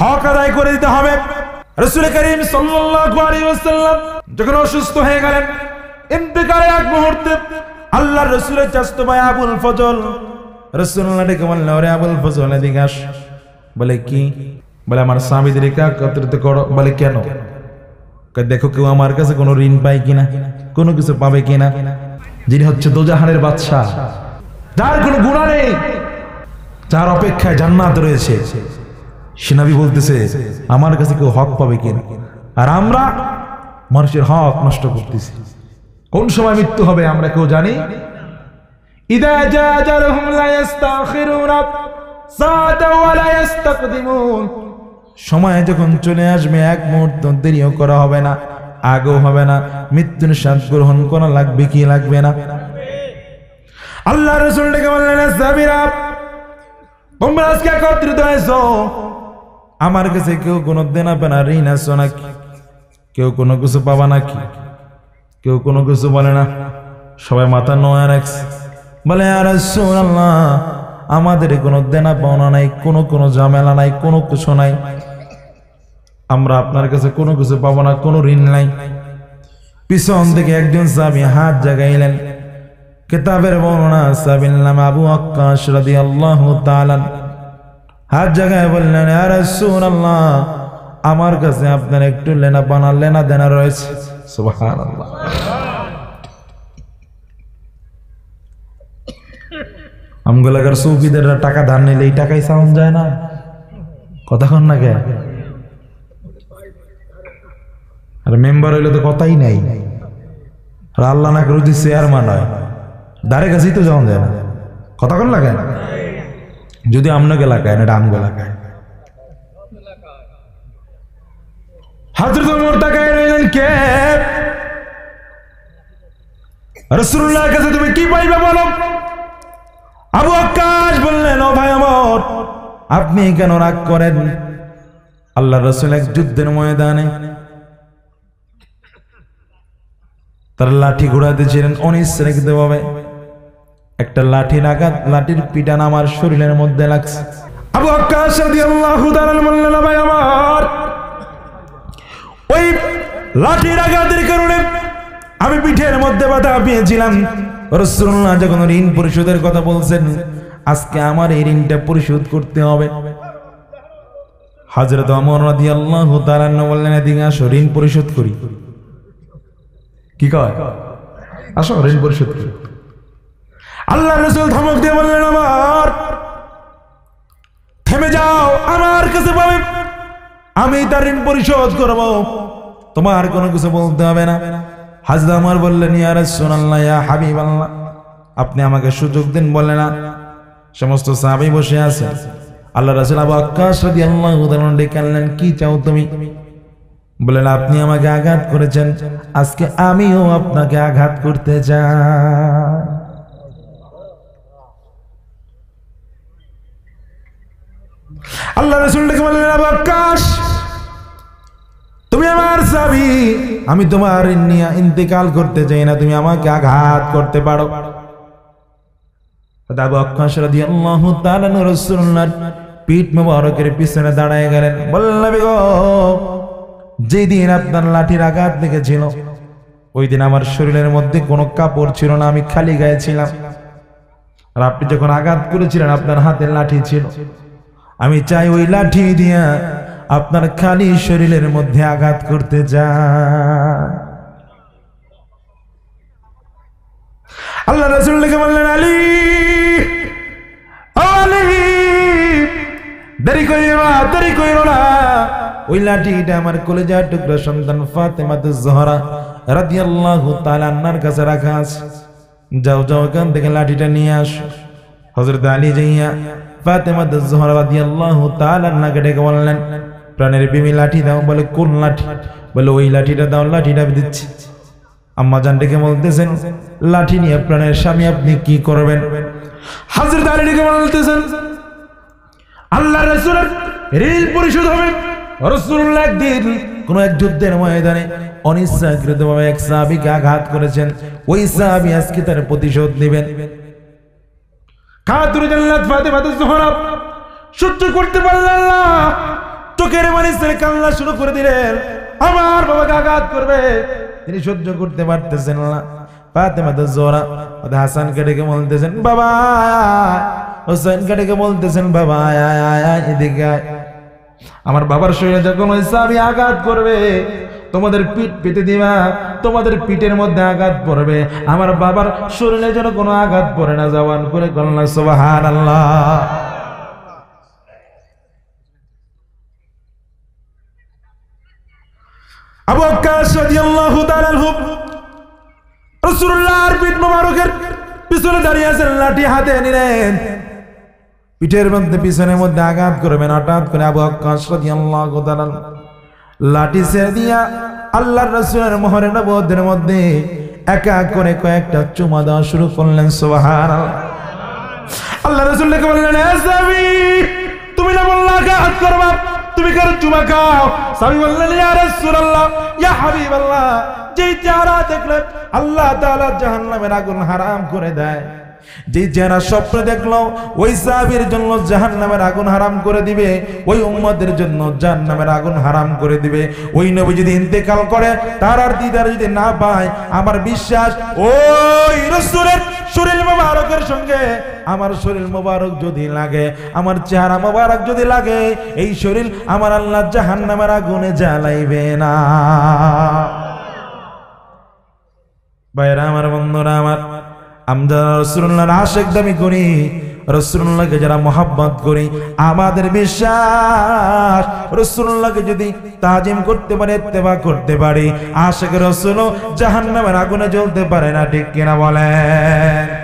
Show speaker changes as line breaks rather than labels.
হক আদায় করে দিতে হবে রসুল করিম সাল্লাম যখন অসুস্থ হয়ে গেলেন ইন্তেকারের এক মুহূর্তে আল্লাহ রসুলের চাস্ত ভাই আবুল
ফজল রসুল্লাহ ডেকে বললেন ওরে আবুল ফজল এদিকে আস বলে কি বলে আমার স্বামীদেরকে একত্রিত করো বলে কেন দেখো কেউ আমার কাছে কোনো ঋণ পায় কিনা কোনো কিছু পাবে কিনা যিনি হচ্ছে দোজাহানের বাদশাহ যার কোনো গুণা নেই যার অপেক্ষায় জান্নাত রয়েছে সেনাবি বলতেছে আমার কাছে কেউ হক পাবে কিনা আর আমরা মানুষের হক নষ্ট করতেছি কোন সময় মৃত্যু হবে আমরা কেউ জানি সময় যখন চলে আসবে এক মুহূর্ত দেরিও করা হবে না আগেও হবে না মৃত্যু নিঃশ্বাস গ্রহণ করা লাগবে কি লাগবে না আল্লাহ রসুল ডেকে বললেন তোমরা আজকে একত্রিত হয়েছ আমার কাছে কেউ কোনো দেনা পেনা ঋণ আসো নাকি কেউ কোনো কিছু পাবা নাকি কেউ কোনো কিছু বলে না সবাই মাথা নয়া রাখছে বলে আর আল্লাহ আমাদের কোনো দেনা পাওনা নাই কোনো কোনো ঝামেলা নাই কোনো কিছু নাই আমরা আপনার কাছে কোনো কিছু পাবো না কোনো ঋণ নাই পিছন থেকে একজন সাবি হাত জাগাইলেন কেতাবের বর্ণনা সাবিল নাম আবু আকাশ রাদি আল্লাহ তালান হাত জায়গায় বললেন আর আল্লাহ আমার কাছে আপনার একটু লেনা বানা লেনা দেনা রয়েছে আমগুলাকার সৌফিদের টাকা ধার নিলে এই টাকাই সাউন্ড যায় না কথাখন না কে আর মেম্বার হইলে তো কথাই নাই আর আল্লাহ না করে যদি চেয়ারম্যান হয় দাঁড়ে কাছেই তো যাওয়া যায় না কথা কন লাগে না যদি আমনাকে এলাকায় না এটা এলাকায়
হাজরত ওমর রইলেন কে কাছে তুমি কি পাইবে বলো
আবু আকাশ বললেন ও ভাই আমার আপনি কেন রাগ করেন আল্লাহ রসুল এক যুদ্ধের ময়দানে তার লাঠি ঘোড়াতে ছিলেন অনিশ্রেক দেবে একটা লাঠি নাগাদ লাঠির পিটান আমার শরীরের মধ্যে লাগছে
আবু আকাশ রাদিয়াল্লাহু তাআলা বললেন ভাই আমার ওই লাঠির আঘাতের কারণে
আমি পিঠের মধ্যে বাধা পেয়েছিলাম রসুল্লাহ যখন ঋণ পরিশোধের কথা বলছেন আজকে আমার এই ঋণটা পরিশোধ করতে হবে হাজরত অমর রাদিয়াল্লাহু তাআলা বললেন এদিকে আসো ঋণ পরিশোধ করি কি কয় আসো ঋণ পরিশোধ করি
আল্লাহ রসুল ধমক দিয়ে বললেন আমার থেমে যাও আমার কাছে পাবে
আমি তার ঋণ পরিশোধ করব তোমার কোনো কিছু বলতে হবে না হাজদা আমার বললেন ইয়ার সোনাল্লা ইয়া হাবি বাল্লা আপনি আমাকে সুযোগ দিন বলে না সমস্ত সাহাবি বসে আছে আল্লাহ রাসুল আবু আকাশ রাদি আল্লাহ উদাহরণ ডেকে আনলেন কি চাও তুমি বললেন আপনি আমাকে আঘাত করেছেন আজকে আমিও আপনাকে আঘাত করতে চাই
আল্লাহ রসুল ডেকে বললেন আকাশ তুমি আমার সাবি
আমি তোমার ইন্তেকাল করতে চাই না তুমি আমাকে আঘাত করতে পারো পিছনে দাঁড়ায় গেলেন গো আপনার লাঠির আঘাত দেখেছিল আমার শরীরের মধ্যে কোনো কাপড় ছিল না আমি খালি গায়ে ছিলাম আর আপনি যখন আঘাত করেছিলেন আপনার হাতের লাঠি ছিল আমি চাই ওই লাঠি দিয়া আপনার খালি শরীরের মধ্যে আঘাত করতে যা
আল্লাহ লিখে বললেন আলী দেরি করিও দেরি করিও
না ওই লাঠিটা আমার কলেজার টুকরা সন্তান ফাতেমাতে জহরা রাতি আল্লাহ আন্নার কাছে রাখা আছে যাও যাও এখান থেকে লাঠিটা নিয়ে আস হজরত আলী যাইয়া ফাতেমাদ জোহরা রাদিয়াল্লাহু তাআলা নাকে ডেকে বললেন প্রাণের বিমি লাঠি দাও বলে কোন লাঠি বলে ওই লাঠিটা দাও লাঠিটা দিচ্ছি আম্মা জান ডেকে বলতেছেন লাঠি নিয়ে প্রাণের স্বামী আপনি কি করবেন
হাজির দাঁড়ি ডেকে বলতেছেন
আল্লাহ রসুলের ঋণ পরিশোধ হবে রসুল্লাহ একদিন কোনো এক যুদ্ধের ময়দানে অনিচ্ছাকৃতভাবে এক সাহাবিকে আঘাত করেছেন ওই সাহাবি আজকে তার প্রতিশোধ নেবেন
খাতুর জান্নাত ফাতেমা জোহরা সহ্য করতে পারলেন না চোখের মানুষের কান্না শুরু করে দিলেন আমার বাবাকে আঘাত করবে তিনি সহ্য
করতে পারতেছেন না ফাতেমা জোহরা হাসান ডেকে বলতেছেন বাবা হোসেন ডেকে বলতেছেন বাবা আয় আয় আয় এদিকে আমার বাবার শরীরে যখন ওই সাবি আঘাত করবে তোমাদের পিঠ পেতে দিবা তোমাদের পিঠের মধ্যে আঘাত পড়বে আমার বাবার শরীরে যেন কোনো আঘাত পড়ে না জওয়ান করে গল্লা সোবাহান আল্লাহ লাঠি হাতে পিঠের মধ্যে পিছনের মধ্যে আঘাত করবেন হঠাৎ করে আবু আকাশ রাদিয়াল্লাহু লাঠি ছেড়ে দিয়া আল্লাহর রসুলের মোহরের বোধের মধ্যে একা করে কয়েকটা চুমা দেওয়া শুরু করলেন সোহার
আল্লাহ রসুল বললেন তুমি না বললা হাত করবা তুমি কারো চুমা খাও স্বামী বললেন ইয়া রাসূলুল্লাহ ইয়া হাবিবাল্লাহ যেই চেহারা
দেখলেন আল্লাহ তাআলা জাহান্নামের আগুন হারাম করে দেয় যে যারা স্বপ্ন দেখলো ওই সাহাবির জন্য জাহান নামের আগুন হারাম করে দিবে ওই উম্মদের জন্য জাহান নামের আগুন হারাম করে দিবে ওই নবী যদি ইন্তেকাল করে তার আর দিদার যদি না পায় আমার বিশ্বাস ওই রসুরের শরীর মোবারকের সঙ্গে আমার শরীর মোবারক যদি লাগে আমার চেহারা মোবারক যদি লাগে এই শরীর আমার আল্লাহ জাহান নামের আগুনে জ্বালাইবে না ভাইরা আমার বন্ধুরা আমার আমরা রসুল্লাহ আশেক দামি করি রসুল্লাহকে যারা মোহাম্মত করি আমাদের বিশ্বাস রসুল্লাহকে যদি তাজিম করতে পারে তেবা করতে পারি আশেখ রসুল জাহান্নামের আগুনে জ্বলতে পারে না ঠিক কিনা বলেন